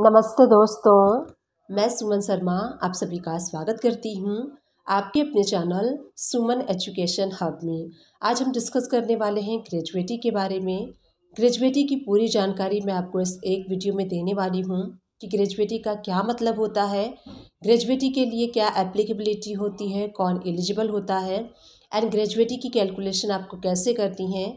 नमस्ते दोस्तों मैं सुमन शर्मा आप सभी का स्वागत करती हूँ आपके अपने चैनल सुमन एजुकेशन हब में आज हम डिस्कस करने वाले हैं ग्रेजुएटी के बारे में ग्रेजुएटी की पूरी जानकारी मैं आपको इस एक वीडियो में देने वाली हूँ कि ग्रेजुएटी का क्या मतलब होता है ग्रेजुएटी के लिए क्या एप्लीकेबिलिटी होती है कौन एलिजिबल होता है एंड ग्रेजुएटी की कैलकुलेशन आपको कैसे करती हैं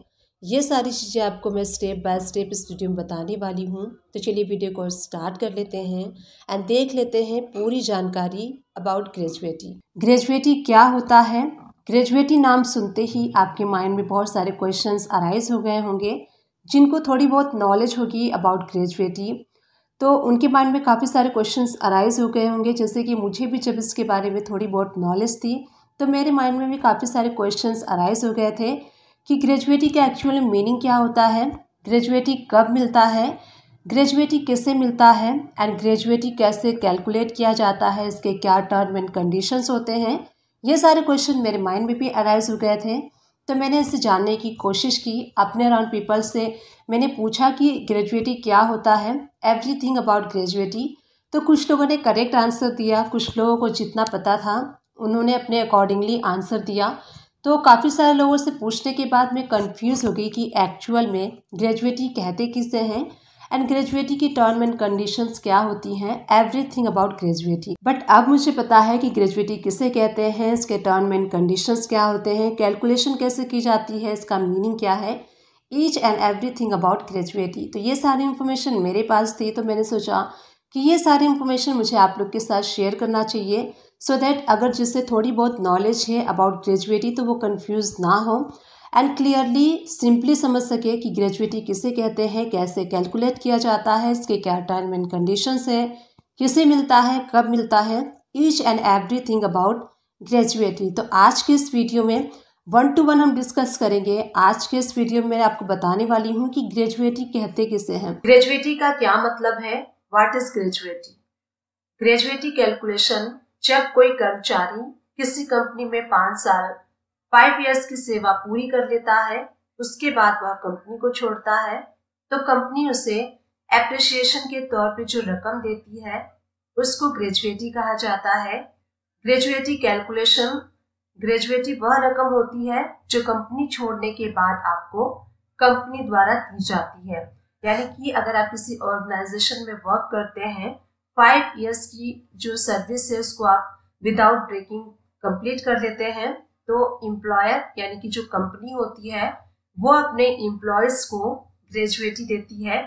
ये सारी चीज़ें आपको मैं स्टेप बाय स्टेप इस वीडियो में बताने वाली हूँ तो चलिए वीडियो को स्टार्ट कर लेते हैं एंड देख लेते हैं पूरी जानकारी अबाउट ग्रेजुएटी ग्रेजुएटी क्या होता है ग्रेजुएटी नाम सुनते ही आपके माइंड में बहुत सारे क्वेश्चंस अराइज हो गए होंगे जिनको थोड़ी बहुत नॉलेज होगी अबाउट ग्रेजुएटी तो उनके माइंड में काफ़ी सारे क्वेश्चन अराइज हो गए होंगे जैसे कि मुझे भी जब इसके बारे में थोड़ी बहुत नॉलेज थी तो मेरे माइंड में भी काफ़ी सारे क्वेश्चन अराइज हो गए थे कि ग्रेजुएटी का एक्चुअल मीनिंग क्या होता है ग्रेजुएटी कब मिलता है ग्रेजुएटी कैसे मिलता है एंड ग्रेजुएटी कैसे कैलकुलेट किया जाता है इसके क्या टर्म एंड कंडीशंस होते हैं ये सारे क्वेश्चन मेरे माइंड में भी अराइज हो गए थे तो मैंने इसे जानने की कोशिश की अपने अराउंड पीपल से मैंने पूछा कि ग्रेजुएटी क्या होता है एवरीथिंग अबाउट ग्रेजुएटी तो कुछ लोगों ने करेक्ट आंसर दिया कुछ लोगों को जितना पता था उन्होंने अपने अकॉर्डिंगली आंसर दिया तो काफ़ी सारे लोगों से पूछने के बाद मैं कंफ्यूज हो गई कि एक्चुअल में ग्रेजुएटी कहते किसे हैं एंड ग्रेजुएटी की टर्म एंड कंडीशंस क्या होती हैं एवरीथिंग अबाउट ग्रेजुएटी बट अब मुझे पता है कि ग्रेजुएटी किसे कहते हैं इसके टर्म एंड कंडीशंस क्या होते हैं कैलकुलेशन कैसे की जाती है इसका मीनिंग क्या है each and everything about gratuity तो ये सारी इन्फॉर्मेशन मेरे पास थी तो मैंने सोचा कि ये सारी इन्फॉर्मेशन मुझे आप लोग के साथ शेयर करना चाहिए सो so दैट अगर जिससे थोड़ी बहुत नॉलेज है अबाउट ग्रेजुएटी तो वो कन्फ्यूज़ ना हो एंड क्लियरली सिंपली समझ सके कि ग्रेजुएटी किसे कहते हैं कैसे कैलकुलेट किया जाता है इसके क्या टर्म एंड कंडीशंस है किसे मिलता है कब मिलता है each and every thing about gratuity तो आज के इस वीडियो में वन टू वन हम डिस्कस करेंगे आज के इस वीडियो में मैं आपको बताने वाली हूँ कि ग्रेजुएटी कहते किसे हैं ग्रेजुएटी का क्या मतलब है what is gratuity gratuity calculation जब कोई कर्मचारी किसी कंपनी में पाँच साल फाइव इयर्स की सेवा पूरी कर लेता है उसके बाद वह कंपनी को छोड़ता है तो कंपनी उसे एप्रिसिएशन के तौर पर जो रकम देती है उसको ग्रेजुएटी कहा जाता है ग्रेजुएटी कैलकुलेशन ग्रेजुएटी वह रकम होती है जो कंपनी छोड़ने के बाद आपको कंपनी द्वारा दी जाती है यानी कि अगर आप किसी ऑर्गेनाइजेशन में वर्क करते हैं फाइव ईयर्स की जो सर्विस है उसको आप विदाउट ब्रेकिंग कंप्लीट कर लेते हैं तो एम्प्लॉयर यानी कि जो कंपनी होती है वो अपने इम्प्लॉयज को ग्रेजुएटी देती है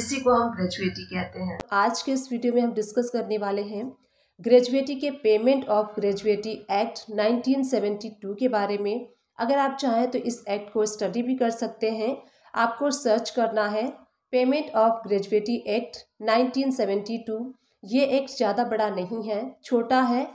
इसी को हम ग्रेजुएटी कहते हैं आज के इस वीडियो में हम डिस्कस करने वाले हैं ग्रेजुएटी के पेमेंट ऑफ ग्रेजुएटी एक्ट 1972 के बारे में अगर आप चाहें तो इस एक्ट को स्टडी भी कर सकते हैं आपको सर्च करना है पेमेंट ऑफ ग्रेजुएटी एक्ट 1972 ये एक्ट ज़्यादा बड़ा नहीं है छोटा है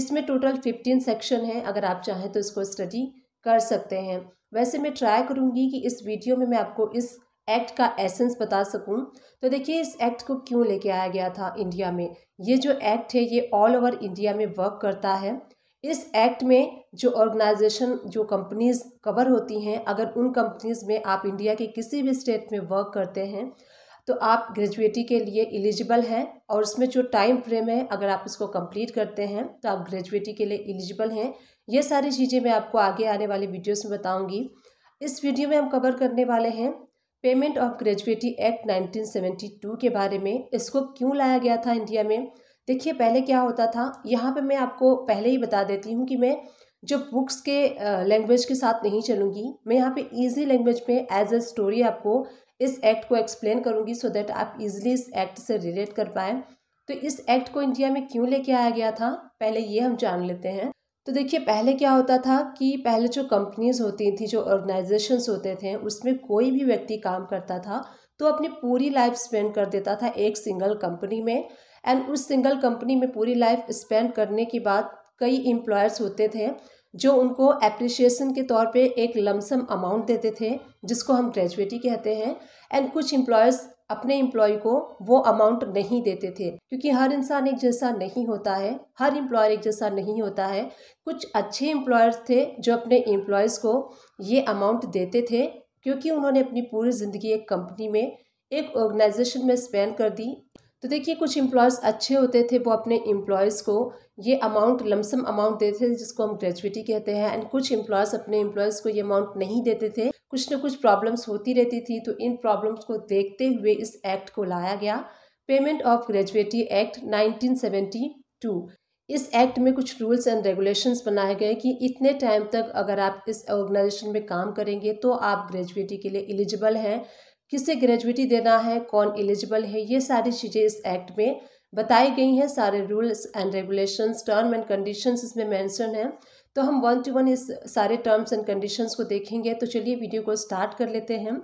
इसमें टोटल फिफ्टीन सेक्शन है अगर आप चाहें तो इसको स्टडी कर सकते हैं वैसे मैं ट्राई करूँगी कि इस वीडियो में मैं आपको इस एक्ट का एसेंस बता सकूं तो देखिए इस एक्ट को क्यों लेके आया गया था इंडिया में ये जो एक्ट है ये ऑल ओवर इंडिया में वर्क करता है इस एक्ट में जो ऑर्गेनाइजेशन जो कंपनीज कवर होती हैं अगर उन कंपनीज में आप इंडिया के किसी भी स्टेट में वर्क करते हैं तो आप ग्रेजुएटी के लिए एलिजिबल हैं और उसमें जो टाइम फ्रेम है अगर आप इसको कंप्लीट करते हैं तो आप ग्रेजुएटी के लिए एलिजिबल हैं ये सारी चीज़ें मैं आपको आगे आने वाले वीडियोस में बताऊंगी इस वीडियो में हम कवर करने वाले हैं पेमेंट ऑफ ग्रेजुएटी एक्ट 1972 के बारे में इसको क्यों लाया गया था इंडिया में देखिए पहले क्या होता था यहाँ पे मैं आपको पहले ही बता देती हूँ कि मैं जो बुक्स के लैंग्वेज के साथ नहीं चलूँगी मैं यहाँ पे इजी लैंग्वेज में एज अ स्टोरी आपको इस एक्ट को एक्सप्लेन करूँगी सो दैट आप इजीली इस एक्ट से रिलेट कर पाएँ तो इस एक्ट को इंडिया में क्यों लेके आया गया था पहले ये हम जान लेते हैं तो देखिए पहले क्या होता था कि पहले जो कंपनीज होती थी जो ऑर्गेनाइजेशंस होते थे उसमें कोई भी व्यक्ति काम करता था तो अपनी पूरी लाइफ स्पेंड कर देता था एक सिंगल कंपनी में एंड उस सिंगल कंपनी में पूरी लाइफ स्पेंड करने के बाद कई एम्प्लॉयर्स होते थे जो उनको एप्रिसिएशन के तौर पे एक लमसम अमाउंट देते थे जिसको हम ग्रेजुएटी कहते हैं एंड कुछ एम्प्लॉयर्स अपने एम्प्लॉय को वो अमाउंट नहीं देते थे क्योंकि हर इंसान एक जैसा नहीं होता है हर एम्प्लॉयर एक जैसा नहीं होता है कुछ अच्छे एम्प्लॉयर्स थे जो अपने एम्प्लॉयज़ को ये अमाउंट देते थे क्योंकि उन्होंने अपनी पूरी ज़िंदगी एक कंपनी में एक ऑर्गेनाइजेशन में स्पेंड कर दी तो देखिए कुछ एम्प्लॉयज़ अच्छे होते थे वो अपने एम्प्लॉयज़ को ये अमाउंट लमसम अमाउंट देते थे जिसको हम ग्रेजुएटी कहते हैं एंड कुछ एम्प्लॉयज़ अपने एम्प्लॉयज़ को ये अमाउंट नहीं देते थे कुछ न कुछ प्रॉब्लम्स होती रहती थी तो इन प्रॉब्लम्स को देखते हुए इस एक्ट को लाया गया payment of gratuity act nineteen इस एक्ट में कुछ रूल्स एंड रेगुलेशंस बनाए गए कि इतने टाइम तक अगर आप इस ऑर्गेनाइजेशन में काम करेंगे तो आप ग्रेजुएटी के लिए एलिजिबल हैं किसे ग्रेजुएटी देना है कौन एलिजिबल है ये सारी चीज़ें इस एक्ट में बताई गई हैं सारे rules and regulations term and conditions इसमें मेंशन हैं तो हम वन टू वन इस सारे टर्म्स एंड कंडीशंस को देखेंगे तो चलिए वीडियो को स्टार्ट कर लेते हैं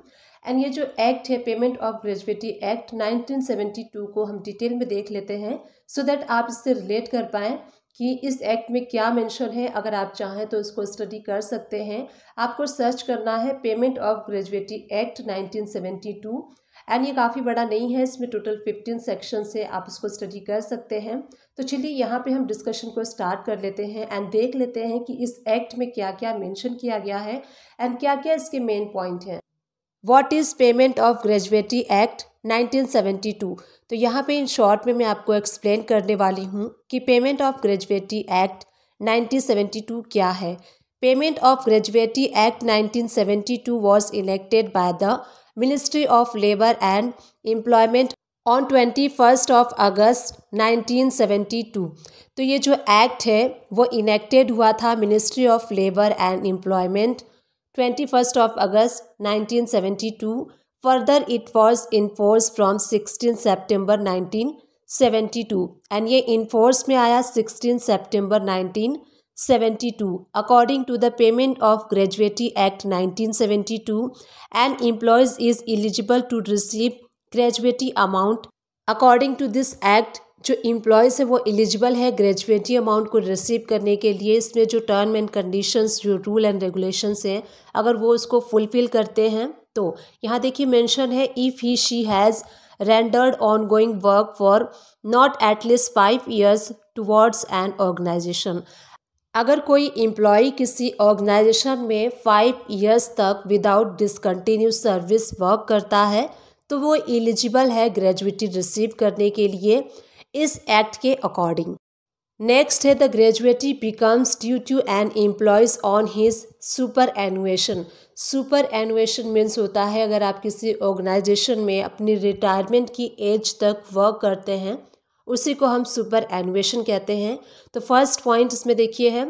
एंड ये जो एक्ट है पेमेंट ऑफ ग्रेजुएटी एक्ट 1972 को हम डिटेल में देख लेते हैं सो so दैट आप इससे रिलेट कर पाएँ कि इस एक्ट में क्या मेंशन है अगर आप चाहें तो इसको स्टडी कर सकते हैं आपको सर्च करना है payment of gratuity act 1972 and ये काफ़ी बड़ा नहीं है इसमें टोटल फिफ्टीन सेक्शन से आप इसको स्टडी कर सकते हैं तो चलिए यहाँ पे हम डिस्कशन को स्टार्ट कर लेते हैं एंड देख लेते हैं कि इस एक्ट में क्या क्या मैंशन किया गया है एंड क्या क्या इसके मेन पॉइंट हैं what is payment of gratuity act 1972 तो यहाँ पे इन शॉर्ट में मैं आपको एक्सप्लेन करने वाली हूँ कि पेमेंट ऑफ ग्रेजुएटी एक्ट 1972 क्या है payment of gratuity act 1972 was elected by the ministry of labour and employment on twenty first of August 1972 तो ये जो एक्ट है वो इनेक्टेड हुआ था ministry of labour and employment 21st of August 1972. Further, it was in force from 16 September 1972 and ये enforced force में 16 September 1972. According to the Payment of Gratuity Act 1972, an employee is eligible to receive gratuity amount. According to this act, जो employees है वो eligible है gratuity amount को receive करने के लिए इसमें जो टर्म एंड कंडीशंस जो रूल एंड रेगुलेशंस हैं अगर वो उसको फुलफ़िल करते हैं तो यहाँ देखिए मेंशन है if he she has rendered ongoing work for not at least five years towards an organisation अगर कोई इम्प्लॉय किसी ऑर्गेनाइजेशन में फाइव ईयर्स तक विदाउट डिसकंटिन्यू सर्विस वर्क करता है तो वो एलिजिबल है ग्रेजुएटी रिसीव करने के लिए इस एक्ट के अकॉर्डिंग नेक्स्ट है the gratuity becomes due to an employees on his superannuation superannuation means होता है अगर आप किसी ऑर्गेनाइजेशन में अपनी रिटायरमेंट की एज तक वर्क करते हैं उसी को हम सुपर एनुएशन कहते हैं तो फर्स्ट पॉइंट इसमें देखिए है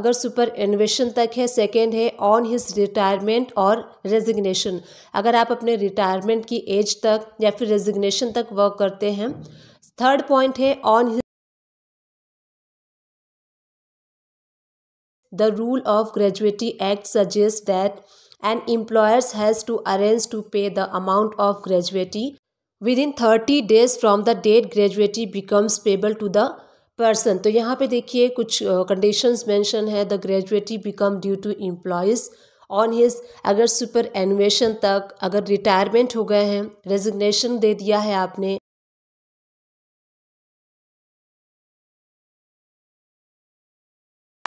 अगर सुपर एनुएशन तक है सेकेंड है ऑन हिज रिटायरमेंट और रेजिग्नेशन अगर आप अपने रिटायरमेंट की एज तक या फिर रेजिग्नेशन तक वर्क करते हैं थर्ड पॉइंट है on the rule of gratuity act suggest that and employers has to arrange to pay the amount of gratuity within thirty days from the date gratuity becomes payable to the person तो यहाँ पे देखिए कुछ conditions mention है the gratuity become due to employees on his अगर superannuation तक अगर retirement हो गए हैं रेजिग्नेशन दे दिया है आपने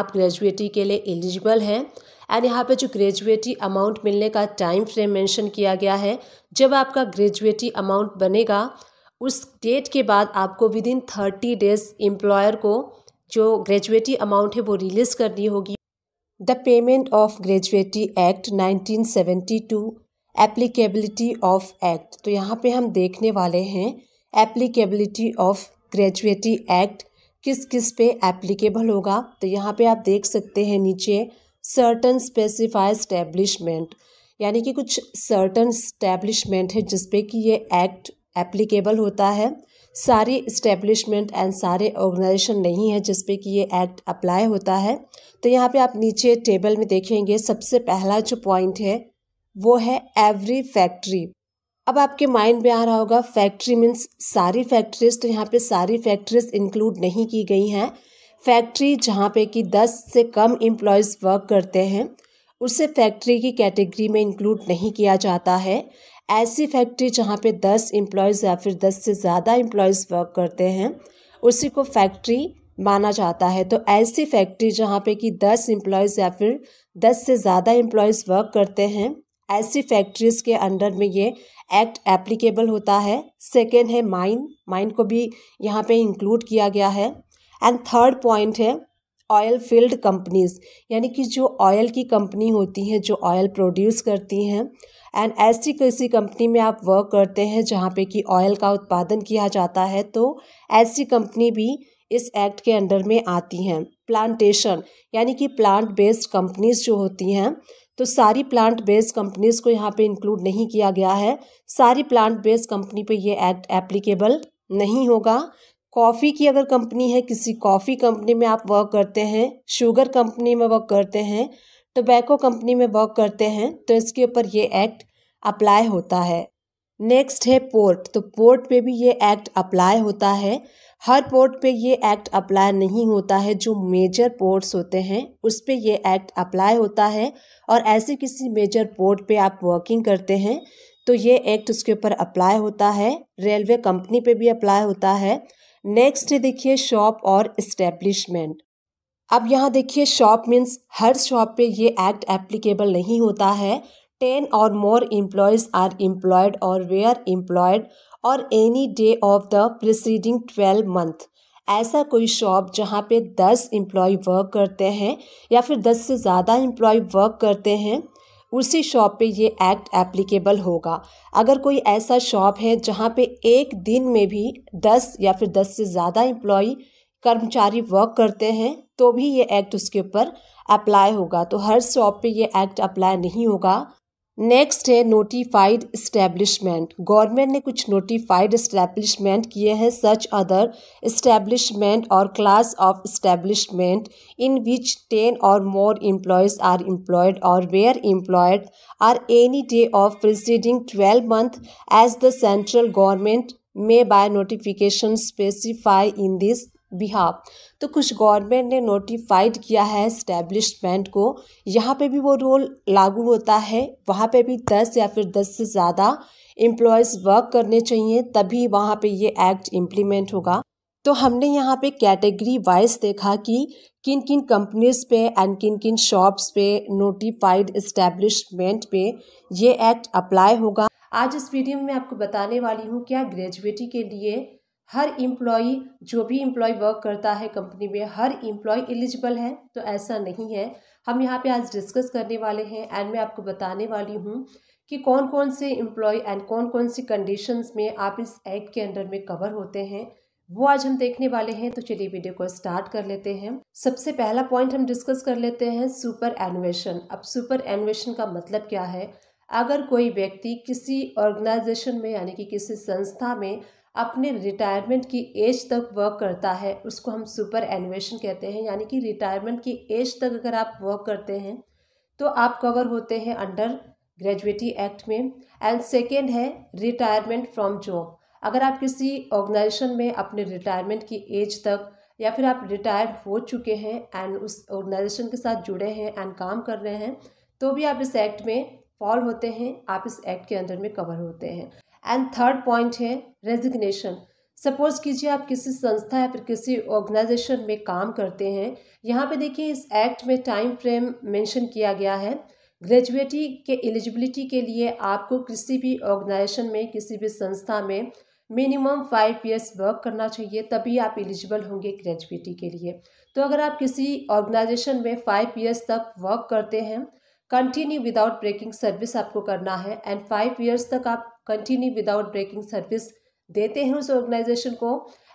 आप ग्रेजुएटी के लिए एलिजिबल हैं एंड यहाँ पे जो ग्रेजुएटी अमाउंट मिलने का टाइम फ्रेम मेंशन किया गया है जब आपका ग्रेजुएटी अमाउंट बनेगा उस डेट के बाद आपको within thirty days employer को जो ग्रेजुएटी अमाउंट है वो रिलीज़ करनी होगी the payment of gratuity act nineteen seventy two applicability of act तो यहाँ पे हम देखने वाले हैं एप्लीकेबिलिटी ऑफ ग्रेजुएटी एक्ट किस किस पे एप्लीकेबल होगा तो यहाँ पे आप देख सकते हैं नीचे सर्टन स्पेसिफाइड स्टैब्लिशमेंट यानी कि कुछ सर्टन स्टैब्लिशमेंट है जिसपे कि ये एक्ट एप्लीकेबल होता है सारी इस्टेब्लिशमेंट एंड सारे ऑर्गेनाइजेशन नहीं है जिसपे कि ये एक्ट अप्लाई होता है तो यहाँ पे आप नीचे टेबल में देखेंगे सबसे पहला जो पॉइंट है वो है एवरी फैक्ट्री अब आपके माइंड में आ रहा होगा फैक्ट्री मीन्स सारी फैक्ट्रीज तो यहाँ पे सारी फैक्ट्रीज इंक्लूड नहीं की गई हैं फैक्ट्री जहाँ पे कि दस से कम एम्प्लॉयज़ वर्क करते हैं उसे फैक्ट्री की कैटेगरी में इंक्लूड नहीं किया जाता है ऐसी फैक्ट्री जहाँ पे दस एम्प्लॉयज़ या फिर दस से ज़्यादा एम्प्लॉयज़ वर्क करते हैं उसी को फैक्ट्री माना जाता है तो ऐसी फैक्ट्री जहाँ पे कि दस एम्प्लॉयज़ या फिर दस से ज़्यादा एम्प्लॉयज़ वर्क करते हैं ऐसी फैक्ट्रीज़ के अंडर में ये एक्ट एप्लीकेबल होता है सेकेंड है माइंड माइंड को भी यहाँ पे इंक्लूड किया गया है एंड थर्ड पॉइंट है ऑयल फील्ड कंपनीज यानी कि जो ऑयल की कंपनी होती हैं जो ऑयल प्रोड्यूस करती हैं एंड ऐसी किसी कंपनी में आप वर्क करते हैं जहाँ पे कि ऑयल का उत्पादन किया जाता है तो ऐसी कंपनी भी इस एक्ट के अंडर में आती हैं प्लांटेशन यानी कि प्लांट बेस्ड कंपनीज जो होती हैं तो सारी प्लांट बेस्ड कंपनीज को यहाँ पे इंक्लूड नहीं किया गया है सारी प्लांट बेस्ड कंपनी पे ये एक्ट एप्लीकेबल नहीं होगा कॉफ़ी की अगर कंपनी है किसी कॉफ़ी कंपनी में आप वर्क करते हैं शुगर कंपनी में वर्क करते हैं टोबैको कंपनी में वर्क करते हैं तो इसके ऊपर ये एक्ट अप्लाई होता है नेक्स्ट है पोर्ट तो पोर्ट पे भी ये एक्ट अप्लाई होता है हर पोर्ट पे ये एक्ट अप्लाई नहीं होता है जो मेजर पोर्ट्स होते हैं उस पर ये एक्ट अप्लाई होता है और ऐसे किसी मेजर पोर्ट पे आप वर्किंग करते हैं तो ये एक्ट उसके ऊपर अप्लाई होता है रेलवे कंपनी पे भी अप्लाई होता है नेक्स्ट देखिए शॉप और इस्टेब्लिशमेंट अब यहाँ देखिए शॉप मीन्स हर शॉप पे ये एक्ट एप्लीकेबल नहीं होता है टेन और मोर इम्प्लॉयज़ आर employed और were इम्प्लॉयड और any day of the preceding twelve month ऐसा कोई शॉप जहाँ पे दस एम्प्लॉय वर्क करते हैं या फिर दस से ज़्यादा एम्प्लॉय वर्क करते हैं उसी शॉप पे ये एक्ट एप्लीकेबल होगा अगर कोई ऐसा शॉप है जहाँ पे एक दिन में भी दस या फिर दस से ज़्यादा एम्प्लॉय कर्मचारी वर्क करते हैं तो भी ये एक्ट उसके ऊपर अप्लाई होगा तो हर शॉप पे ये एक्ट अप्लाई नहीं होगा नेक्स्ट है नोटिफाइड इस्टेब्लिशमेंट गवर्नमेंट ने कुछ नोटिफाइड इस्टेब्लिशमेंट किए हैं सच अदर इस्टेब्लिशमेंट और class of establishment in which ten और मोर एम्प्लॉयज़ आर एम्प्लॉयड और were employed are any day of preceding twelve month as the central government may by notification specify in this behalf तो कुछ government ने notified किया है establishment को यहाँ पे भी वो रोल लागू होता है वहाँ पे भी दस या फिर दस से ज़्यादा एम्प्लॉयज़ वर्क करने चाहिए तभी वहाँ पे ये एक्ट इम्प्लीमेंट होगा तो हमने यहाँ पे कैटेगरी वाइज देखा कि किन किन कंपनीज पे एंड किन किन शॉप्स पे नोटिफाइड इस्टेब्लिशमेंट पे ये एक्ट अप्लाई होगा आज इस वीडियो में मैं आपको बताने वाली हूँ क्या ग्रेजुएटी के लिए हर इम्प्लॉई जो भी इम्प्लॉय वर्क करता है कंपनी में हर इम्प्लॉय एलिजिबल है तो ऐसा नहीं है हम यहाँ पे आज डिस्कस करने वाले हैं एंड मैं आपको बताने वाली हूँ कि कौन कौन से इम्प्लॉय एंड कौन कौन सी कंडीशंस में आप इस एक्ट के अंडर में कवर होते हैं वो आज हम देखने वाले हैं तो चलिए वीडियो को स्टार्ट कर लेते हैं सबसे पहला पॉइंट हम डिस्कस कर लेते हैं सुपर एनुएशन अब सुपर एनुएशन का मतलब क्या है अगर कोई व्यक्ति किसी ऑर्गेनाइजेशन में यानी कि किसी संस्था में अपने रिटायरमेंट की एज तक वर्क करता है उसको हम सुपर एनिवेशन कहते हैं यानी कि रिटायरमेंट की एज तक अगर आप वर्क करते हैं तो आप कवर होते हैं अंडर ग्रेजुएटी एक्ट में एंड सेकेंड है रिटायरमेंट फ्रॉम जॉब अगर आप किसी ऑर्गेनाइजेशन में अपने रिटायरमेंट की एज तक या फिर आप रिटायर्ड हो चुके हैं एंड उस ऑर्गेनाइजेशन के साथ जुड़े हैं एंड काम कर रहे हैं तो भी आप इस एक्ट में फॉल होते हैं आप इस एक्ट के अंडर में कवर होते हैं एंड थर्ड पॉइंट है रेजिग्नेशन सपोज कीजिए आप किसी संस्था या फिर किसी ऑर्गेनाइजेशन में काम करते हैं यहाँ पे देखिए इस एक्ट में टाइम फ्रेम मेंशन किया गया है ग्रेजुएटी के एलिजिबिलिटी के लिए आपको किसी भी ऑर्गेनाइजेशन में किसी भी संस्था में मिनिमम फाइव ईयर्स वर्क करना चाहिए तभी आप एलिजिबल होंगे ग्रेजुएटी के लिए तो अगर आप किसी ऑर्गेनाइजेशन में फाइव ईयर्स तक वर्क करते हैं कंटिन्यू विदाउट ब्रेकिंग सर्विस आपको करना है एंड फाइव ईयर्स तक आप कंटिन्यू विदाउट ब्रेकिंग सर्विस देते हैं उस ऑर्गेनाइजेशन को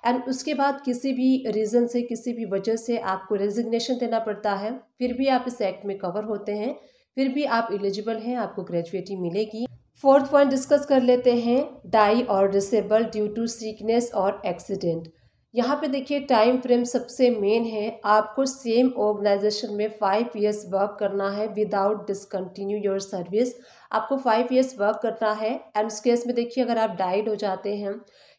एंड उसके बाद किसी भी रीज़न से किसी भी वजह से आपको रेजिग्नेशन देना पड़ता है फिर भी आप इस एक्ट में कवर होते हैं फिर भी आप एलिजिबल हैं आपको ग्रेजुएटी मिलेगी फोर्थ पॉइंट डिस्कस कर लेते हैं डाई और डिसेबल ड्यू टू सीकनेस और एक्सीडेंट यहाँ पे देखिए टाइम फ्रेम सबसे मेन है आपको सेम ऑर्गेनाइजेशन में फाइव ईयर्स वर्क करना है विदाउट डिसकंटिन्यू योर सर्विस आपको फाइव ईयर्स वर्क करना है एंड उस केस में देखिए अगर आप डाइड हो जाते हैं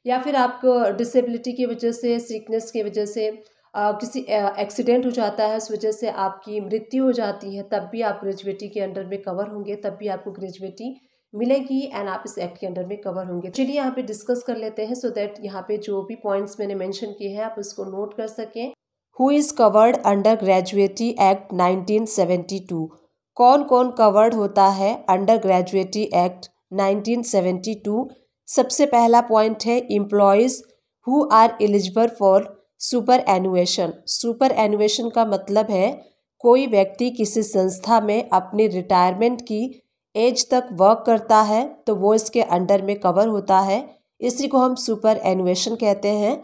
या फिर आपको डिसेबिलिटी की वजह से सिकनेस की वजह से आ, किसी एक्सीडेंट हो जाता है उस वजह से आपकी मृत्यु हो जाती है तब भी आप ग्रेजुएटी के अंडर में कवर होंगे तब भी आपको ग्रेजुएटी मिलेगी एंड आप इस एक्ट के अंडर में कवर होंगे चलिए यहाँ पे डिस्कस कर लेते हैं सो दैट यहाँ पे जो भी पॉइंट्स मैंने मेंशन किए हैं आप उसको नोट कर सकें who is covered under gratuity act nineteen कौन कौन कवर्ड होता है अंडर ग्रेजुएटी एक्ट 1972 सबसे पहला पॉइंट है employees who are eligible for superannuation superannuation का मतलब है कोई व्यक्ति किसी संस्था में अपनी रिटायरमेंट की एज तक वर्क करता है तो वो इसके अंडर में कवर होता है इसी को हम सुपर एनुएशन कहते हैं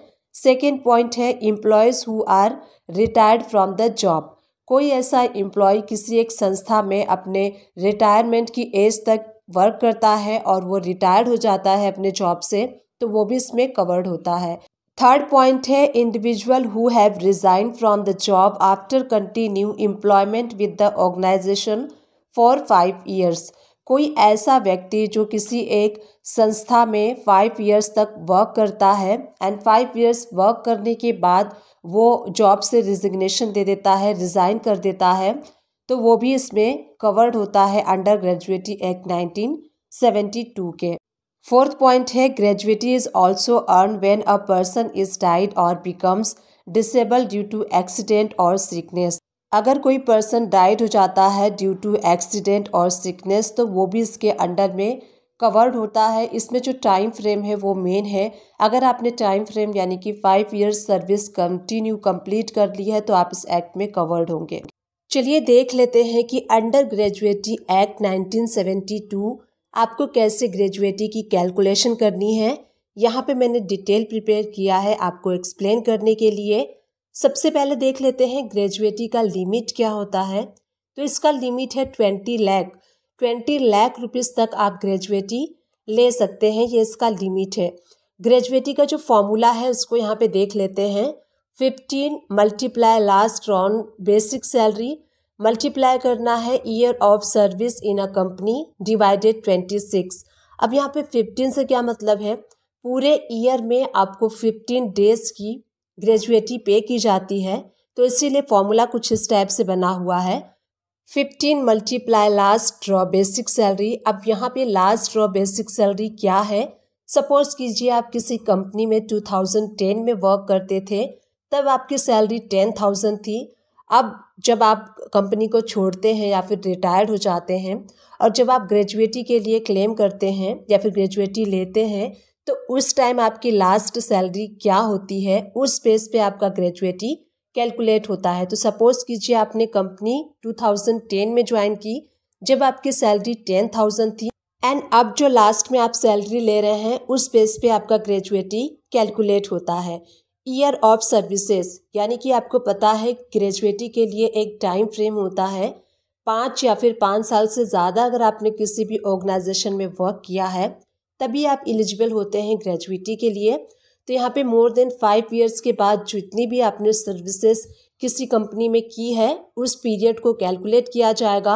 सेकेंड पॉइंट है employees who are retired from the job कोई ऐसा एम्प्लॉय किसी एक संस्था में अपने रिटायरमेंट की एज तक वर्क करता है और वो रिटायर्ड हो जाता है अपने जॉब से तो वो भी इसमें कवर्ड होता है थर्ड पॉइंट है individual who have resign from the job after continue employment with the organisation for five years कोई ऐसा व्यक्ति जो किसी एक संस्था में फाइव इयर्स तक वर्क करता है एंड फाइव इयर्स वर्क करने के बाद वो जॉब से रिजिग्नेशन दे देता है रिज़ाइन कर देता है तो वो भी इसमें कवर्ड होता है under gratuity act nineteen seventy two के फोर्थ पॉइंट है gratuity is also earn when a person is died और becomes disable due to accident और सिकनेस अगर कोई पर्सन डाइड हो जाता है ड्यू टू एक्सीडेंट और सिकनेस तो वो भी इसके अंडर में कवर्ड होता है इसमें जो टाइम फ्रेम है वो मेन है अगर आपने टाइम फ्रेम यानी कि five years service continue complete कर ली है तो आप इस एक्ट में कवर्ड होंगे चलिए देख लेते हैं कि अंडर ग्रेजुएटी एक्ट 1972 आपको कैसे ग्रेजुएटी की कैलकुलेशन करनी है यहाँ पे मैंने डिटेल प्रिपेयर किया है आपको एक्सप्लेन करने के लिए सबसे पहले देख लेते हैं ग्रेजुएटी का लिमिट क्या होता है तो इसका लिमिट है twenty lakh twenty lakh rupees तक आप ग्रेजुएटी ले सकते हैं ये इसका लिमिट है ग्रेजुएटी का जो फॉर्मूला है उसको यहाँ पे देख लेते हैं fifteen multiply last drawn basic salary multiply करना है year of service in a company divided twenty six अब यहाँ पे फिफ्टीन से क्या मतलब है पूरे ईयर में आपको फिफ्टीन डेज की ग्रेजुएटी पे की जाती है तो इसीलिए फॉर्मूला कुछ इस टाइप से बना हुआ है fifteen multiply last draw basic salary अब यहाँ पे लास्ट ड्रॉ बेसिक सैलरी क्या है सपोज कीजिए आप किसी कंपनी में 2010 में वर्क करते थे तब आपकी सैलरी 10,000 थी अब जब आप कंपनी को छोड़ते हैं या फिर रिटायर्ड हो जाते हैं और जब आप ग्रेजुएटी के लिए क्लेम करते हैं या फिर ग्रेजुएटी लेते हैं तो उस टाइम आपकी लास्ट सैलरी क्या होती है उस बेस पे आपका ग्रेजुएटी कैलकुलेट होता है तो सपोज कीजिए आपने कंपनी 2010 में ज्वाइन की जब आपकी सैलरी 10,000 थी एंड अब जो लास्ट में आप सैलरी ले रहे हैं उस बेस पे आपका ग्रेजुएटी कैलकुलेट होता है ईयर ऑफ सर्विसेज यानी कि आपको पता है ग्रेजुएटी के लिए एक टाइम फ्रेम होता है पाँच या फिर पाँच साल से ज़्यादा अगर आपने किसी भी ऑर्गेनाइजेशन में वर्क किया है तभी आप एलिजिबल होते हैं ग्रेजुएटी के लिए तो यहाँ पे मोर देन फाइव ईयर्स के बाद जितनी भी आपने सर्विसेज किसी कंपनी में की है उस पीरियड को कैलकुलेट किया जाएगा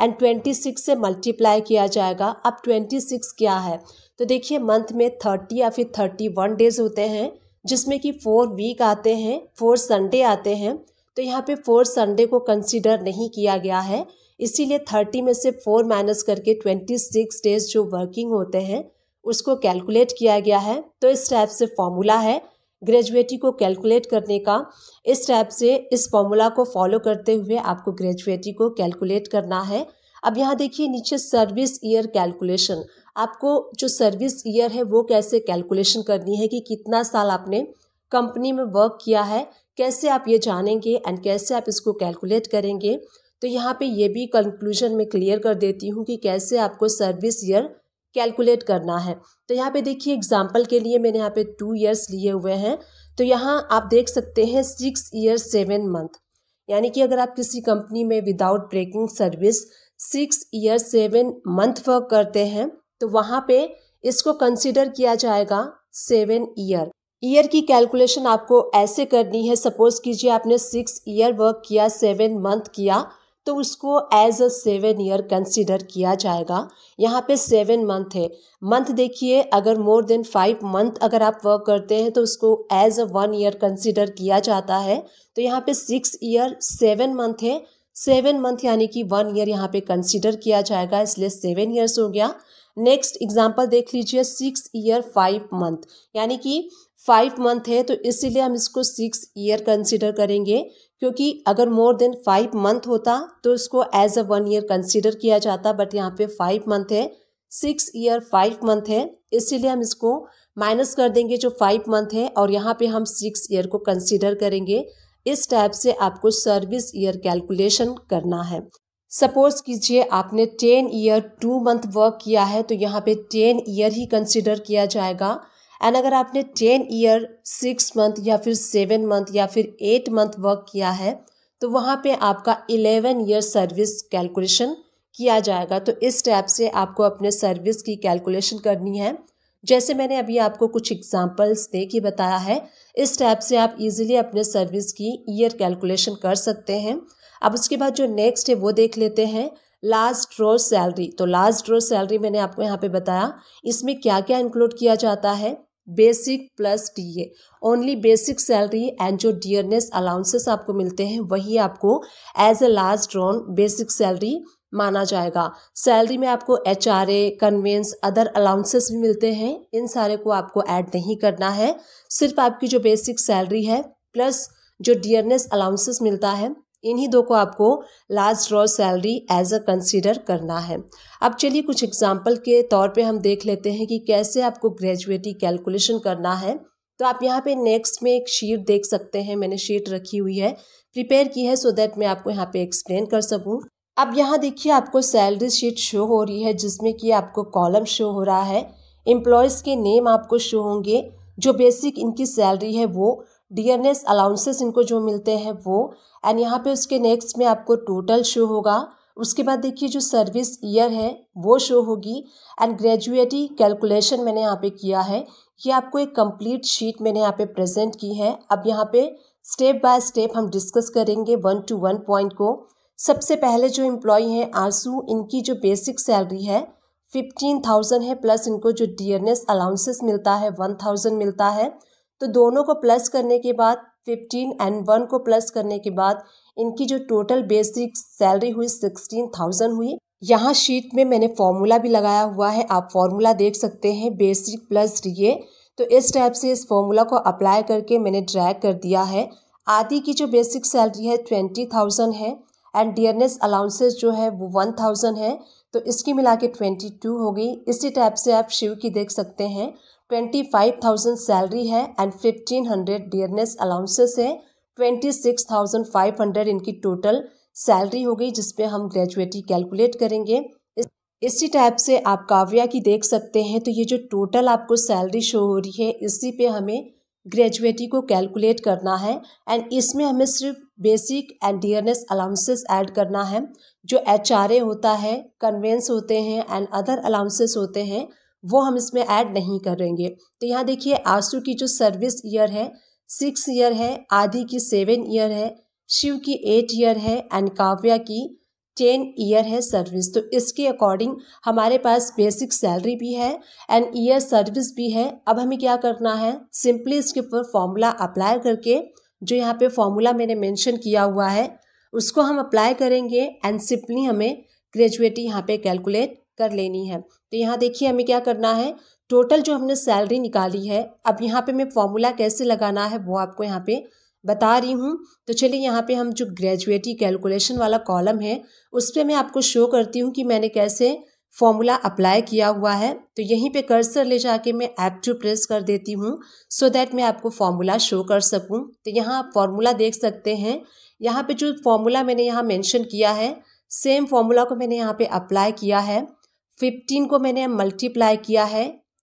एंड ट्वेंटी सिक्स से मल्टीप्लाई किया जाएगा अब ट्वेंटी सिक्स क्या है तो देखिए मंथ में थर्टी या फिर थर्टी वन डेज होते हैं जिसमें कि फोर वीक आते हैं फोर संडे आते हैं तो यहाँ पे फोर संडे को कंसिडर नहीं किया गया है इसीलिए थर्टी में से फोर माइनस करके ट्वेंटी सिक्स डेज जो वर्किंग होते हैं उसको कैलकुलेट किया गया है तो इस टाइप से फॉर्मूला है ग्रेजुएटी को कैलकुलेट करने का इस टाइप से इस फॉर्मूला को फॉलो करते हुए आपको ग्रेजुएटी को कैलकुलेट करना है अब यहाँ देखिए नीचे सर्विस ईयर कैलकुलेशन आपको जो सर्विस ईयर है वो कैसे कैलकुलेशन करनी है कि कितना साल आपने कंपनी में वर्क किया है कैसे आप ये जानेंगे एंड कैसे आप इसको कैलकुलेट करेंगे तो यहाँ पे ये भी कंक्लूजन में क्लियर कर देती हूँ कि कैसे आपको सर्विस ईयर कैलकुलेट करना है तो यहाँ पे देखिए एग्जाम्पल के लिए मैंने यहाँ पे टू ईयर्स लिए हुए हैं तो यहाँ आप देख सकते हैं सिक्स ईयर सेवन मंथ यानी कि अगर आप किसी कंपनी में without breaking service six year seven month work करते हैं तो वहाँ पे इसको कंसिडर किया जाएगा सेवन ईयर ईयर की कैलकुलेशन आपको ऐसे करनी है सपोज कीजिए आपने सिक्स ईयर वर्क किया सेवन मंथ किया तो उसको as a seven year consider किया जाएगा यहाँ पे सेवन मंथ है मंथ देखिए अगर मोर देन फाइव मंथ अगर आप वर्क करते हैं तो उसको as a one year consider किया जाता है तो यहाँ पे सिक्स ईयर सेवन मंथ है सेवन मंथ यानी कि वन ईयर यहाँ पे कंसिडर किया जाएगा इसलिए सेवन ईयर्स हो गया नेक्स्ट एग्जाम्पल देख लीजिए सिक्स ईयर फाइव मंथ यानी कि फाइव मंथ है तो इसीलिए हम इसको सिक्स ईयर कंसिडर करेंगे क्योंकि अगर मोर देन फाइव मंथ होता तो इसको as a one year consider किया जाता बट यहाँ पे फाइव मंथ है सिक्स ईयर फाइव मंथ है इसीलिए हम इसको माइनस कर देंगे जो फाइव मंथ है और यहाँ पे हम सिक्स ईयर को कंसिडर करेंगे इस टाइप से आपको सर्विस ईयर कैलकुलेशन करना है सपोज कीजिए आपने ten year two month work किया है तो यहाँ पे टेन ईयर ही कंसिडर किया जाएगा एंड अगर आपने टेन ईयर सिक्स मंथ या फिर सेवन मंथ या फिर एट मंथ वर्क किया है तो वहाँ पे आपका इलेवन ईयर सर्विस कैलकुलेशन किया जाएगा तो इस टैप से आपको अपने सर्विस की कैलकुलेशन करनी है जैसे मैंने अभी आपको कुछ एग्जाम्पल्स दे के बताया है इस टैप से आप इजीली अपने सर्विस की ईयर कैलकुलेशन कर सकते हैं अब उसके बाद जो नेक्स्ट है वो देख लेते हैं लास्ट रो सैलरी तो लास्ट रो सैलरी मैंने आपको यहाँ पे बताया इसमें क्या क्या इंक्लूड किया जाता है basic plus D A only basic salary and जो डियरनेस अलाउंसेस आपको मिलते हैं वही आपको as a last drawn basic salary माना जाएगा सैलरी में आपको H R A conveyance other allowances भी मिलते हैं इन सारे को आपको ऐड नहीं करना है सिर्फ आपकी जो बेसिक सैलरी है प्लस जो डियरनेस अलाउंसेस मिलता है इन्हीं दो को आपको last draw salary as a consider करना है अब चलिए कुछ एग्जाम्पल के तौर पे हम देख लेते हैं कि कैसे आपको ग्रेजुएटी कैलकुलेशन करना है तो आप यहाँ पे नेक्स्ट में एक शीट देख सकते हैं मैंने शीट रखी हुई है प्रिपेयर की है सो दैट मैं आपको यहाँ पे एक्सप्लेन कर सकूँ अब यहाँ देखिए आपको सैलरी शीट शो हो रही है जिसमें कि आपको कॉलम शो हो रहा है एम्प्लॉयज़ के नेम आपको शो होंगे जो बेसिक इनकी सैलरी है वो डीएनएस अलाउंसेस इनको जो मिलते हैं वो एंड यहाँ पे उसके नेक्स्ट में आपको टोटल शो होगा उसके बाद देखिए जो सर्विस ईयर है वो शो होगी एंड ग्रेजुएटी कैलकुलेशन मैंने यहाँ पे किया है ये आपको एक कंप्लीट शीट मैंने यहाँ पे प्रेजेंट की है अब यहाँ पे स्टेप बाय स्टेप हम डिस्कस करेंगे वन टू वन पॉइंट को सबसे पहले जो एम्प्लॉय हैं आंसू इनकी जो बेसिक सैलरी है फिफ्टीन थाउजेंड है प्लस इनको जो एस अलाउंसेस मिलता है वन थाउजेंड मिलता है तो दोनों को प्लस करने के बाद फिफ्टीन एंड वन को प्लस करने के बाद इनकी जो टोटल बेसिक सैलरी हुई सिक्सटीन थाउजेंड हुई यहाँ शीट में मैंने फॉर्मूला भी लगाया हुआ है आप फॉर्मूला देख सकते हैं बेसिक प्लस ये तो इस टाइप से इस फॉर्मूला को अप्लाई करके मैंने ड्रैग कर दिया है आदि की जो बेसिक सैलरी है ट्वेंटी थाउजेंड है एंड डियरनेस अलाउंसेस जो है वो वन थाउजेंड है तो इसकी मिला के ट्वेंटी टू हो गई इसी टाइप से आप शिव की देख सकते हैं ट्वेंटी फाइव थाउजेंड सैलरी है and fifteen hundred dearness allowances है twenty six thousand five hundred इनकी टोटल सैलरी हो गई जिसपे हम ग्रेजुएटी कैलकुलेट करेंगे इसी टाइप से आप काव्या की देख सकते हैं तो ये जो टोटल आपको सैलरी शो हो रही है इसी पे हमें ग्रेजुएटी को कैलकुलेट करना है एंड इसमें हमें सिर्फ basic and dearness allowances add करना है जो एच होता है कन्वेंस होते हैं एंड अदर अलाउंसेस होते हैं वो हम इसमें ऐड नहीं करेंगे तो यहाँ देखिए आंसू की जो सर्विस ईयर है सिक्स ईयर है आदि की सेवन ईयर है शिव की एट ईयर है एंड काव्या की टेन ईयर है सर्विस तो इसके अकॉर्डिंग हमारे पास बेसिक सैलरी भी है एंड ईयर सर्विस भी है अब हमें क्या करना है सिंपली इसके ऊपर फॉर्मूला अप्लाई करके जो यहाँ पे फॉर्मूला मैंने मेंशन किया हुआ है उसको हम अप्लाई करेंगे एंड सिंपली हमें ग्रेजुएटी यहाँ पे कैलकुलेट कर लेनी है तो यहाँ देखिए हमें क्या करना है टोटल जो हमने सैलरी निकाली है अब यहाँ पे मैं फॉर्मूला कैसे लगाना है वो आपको यहाँ पे बता रही हूँ तो चलिए यहाँ पे हम जो ग्रेजुएटी कैलकुलेशन वाला कॉलम है उस पर मैं आपको शो करती हूँ कि मैंने कैसे फॉर्मूला अप्लाई किया हुआ है तो यहीं पे कर्सर ले जाके मैं ऐप टू प्रेस कर देती हूँ सो दैट मैं आपको फॉर्मूला शो कर सकूँ तो यहाँ आप फॉर्मूला देख सकते हैं यहाँ पे जो फॉर्मूला मैंने यहाँ मेंशन किया है सेम फॉर्मूला को मैंने यहाँ पे अप्लाई किया है फिफ्टीन को मैंने मल्टीप्लाई किया है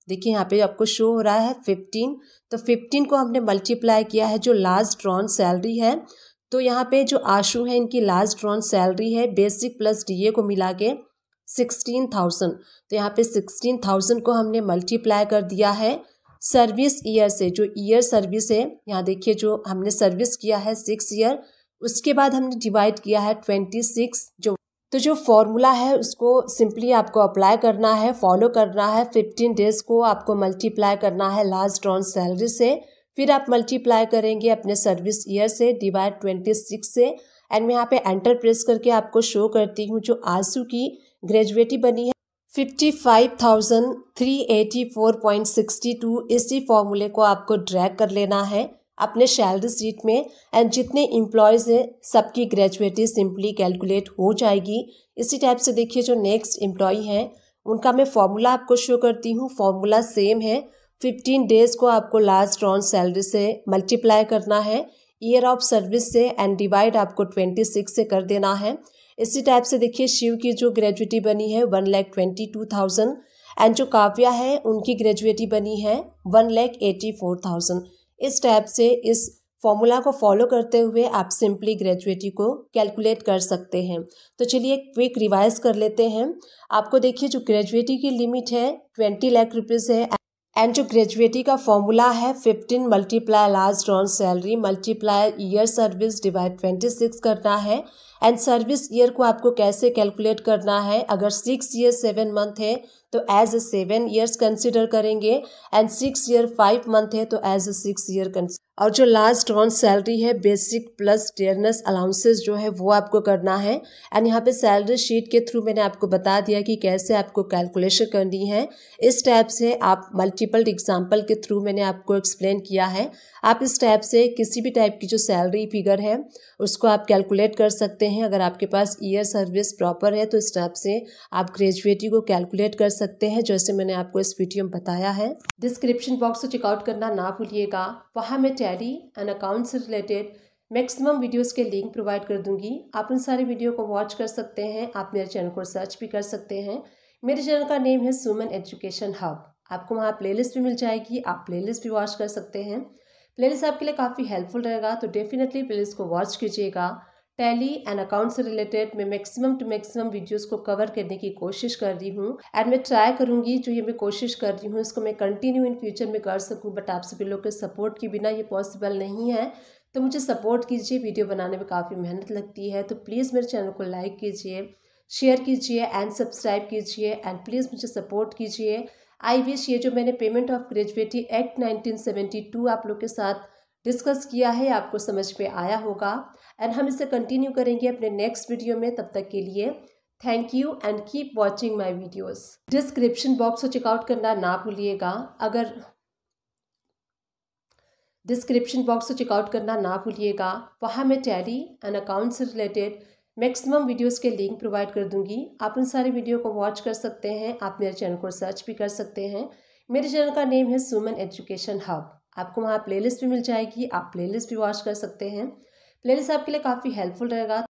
देखिए यहाँ पे आपको शो हो रहा है फिफ्टीन तो फिफ्टीन को हमने मल्टीप्लाई किया है जो लास्ट ड्रॉन सैलरी है तो यहाँ पे जो आशू है इनकी लास्ट ड्रॉन सैलरी है बेसिक प्लस डीए को मिला के सिक्सटीन थाउजेंड तो यहाँ पे सिक्सटीन थाउजेंड को हमने मल्टीप्लाई कर दिया है सर्विस ईयर से जो ईयर सर्विस है यहाँ देखिए जो हमने सर्विस किया है सिक्स ईयर उसके बाद हमने डिवाइड किया है ट्वेंटी सिक्स जो तो जो फॉर्मूला है उसको सिंपली आपको अप्लाई करना है फॉलो करना है फिफ्टीन डेज को आपको मल्टीप्लाई करना है लास्ट ड्रॉन सैलरी से फिर आप मल्टीप्लाई करेंगे अपने सर्विस ईयर से डिवाइड ट्वेंटी सिक्स से एंड मैं यहाँ पे एंटर प्रेस करके आपको शो करती हूँ जो आंसू की ग्रेजुएटी बनी है fifty five thousand three eighty four point sixty two इसी फॉर्मूले को आपको ड्रैग कर लेना है अपने सैलरी सीट में एंड जितने इम्प्लॉयज़ हैं सबकी ग्रेजुएटी सिंपली कैलकुलेट हो जाएगी इसी टाइप से देखिए जो नेक्स्ट एम्प्लॉय हैं उनका मैं फॉर्मूला आपको शो करती हूँ फॉर्मूला सेम है फिफ्टीन डेज को आपको लास्ट रॉन सैलरी से मल्टीप्लाई करना है ईयर ऑफ सर्विस से एंड डिवाइड आपको ट्वेंटी सिक्स से कर देना है इसी टाइप से देखिए शिव की जो ग्रेजुएटी बनी है one lakh twenty two thousand and जो काव्या है उनकी ग्रेजुएटी बनी है one lakh eighty four thousand इस टैब से इस फॉर्मूला को फॉलो करते हुए आप सिंपली ग्रेजुएटी को कैलकुलेट कर सकते हैं तो चलिए क्विक रिवाइज कर लेते हैं आपको देखिए जो ग्रेजुएटी की लिमिट है ट्वेंटी लाख रुपीज़ है एंड जो ग्रेजुएटी का फॉर्मूला है फिफ्टीन मल्टीप्लाई लास्ट ऑन salary multiply year service divide twenty six करना है एंड सर्विस ईयर को आपको कैसे कैलकुलेट करना है अगर सिक्स ईयर सेवन मंथ है तो as a seven years consider करेंगे and six year five month है तो एज अ सिक्स ईयर और जो लास्ट ऑन सैलरी है बेसिक प्लस डेयरनेस अलाउंसेस जो है वो आपको करना है एंड यहाँ पे सैलरी शीट के थ्रू मैंने आपको बता दिया कि कैसे आपको कैलकुलेशन करनी है इस टाइप से आप मल्टीपल एग्जाम्पल के थ्रू मैंने आपको एक्सप्लेन किया है आप इस टाइप से किसी भी टाइप की जो सैलरी फिगर है उसको आप कैलकुलेट कर सकते हैं अगर आपके पास ईयर सर्विस प्रॉपर है तो इस टाइप से आप ग्रेजुएटी को कैलकुलेट कर सकते हैं जैसे मैंने आपको इस वीडियो में बताया है डिस्क्रिप्शन बॉक्स को चेकआउट करना ना भूलिएगा वहाँ मैं टैली एंड अकाउंट से रिलेटेड मैक्सिमम वीडियोस के लिंक प्रोवाइड कर दूंगी आप उन सारे वीडियो को वॉच कर सकते हैं आप मेरे चैनल को सर्च भी कर सकते हैं मेरे चैनल का नेम है सुमन एजुकेशन हब आपको वहाँ प्ले भी मिल जाएगी आप प्ले भी वॉच कर सकते हैं प्लेलिस्ट आपके लिए काफ़ी हेल्पफुल रहेगा तो डेफिनेटली प्ले को वॉच कीजिएगा टैली एंड अकाउंट से रिलेटेड मैं मैक्सिमम टू मैक्सिमम वीडियोस को कवर करने की कोशिश कर रही हूँ एंड मैं ट्राई करूँगी जो ये मैं कोशिश कर रही हूँ इसको मैं कंटिन्यू इन फ्यूचर में कर सकूँ बट आप सभी लोग के सपोर्ट के बिना ये पॉसिबल नहीं है तो मुझे सपोर्ट कीजिए वीडियो बनाने में काफ़ी मेहनत लगती है तो प्लीज़ मेरे चैनल को लाइक कीजिए शेयर कीजिए एंड सब्सक्राइब कीजिए एंड प्लीज़ मुझे सपोर्ट कीजिए आई विश ये जो मैंने पेमेंट ऑफ ग्रेजुएटी एक्ट 1972 आप लोग के साथ डिस्कस किया है आपको समझ में आया होगा एंड हम इसे कंटिन्यू करेंगे अपने नेक्स्ट वीडियो में तब तक के लिए thank you and keep watching my videos description box को चेकआउट करना ना भूलिएगा अगर डिस्क्रिप्शन बॉक्स को चेकआउट करना ना भूलिएगा वहाँ मैं टैली एंड अकाउंट से रिलेटेड मैक्सिमम वीडियोस के लिंक प्रोवाइड कर दूंगी आप उन सारे वीडियो को वॉच कर सकते हैं आप मेरे चैनल को सर्च भी कर सकते हैं मेरे चैनल का नेम है सुमन एजुकेशन हब आपको वहाँ प्लेलिस्ट भी मिल जाएगी आप प्लेलिस्ट भी वॉच कर सकते हैं प्लेलिस्ट आपके लिए काफ़ी हेल्पफुल रहेगा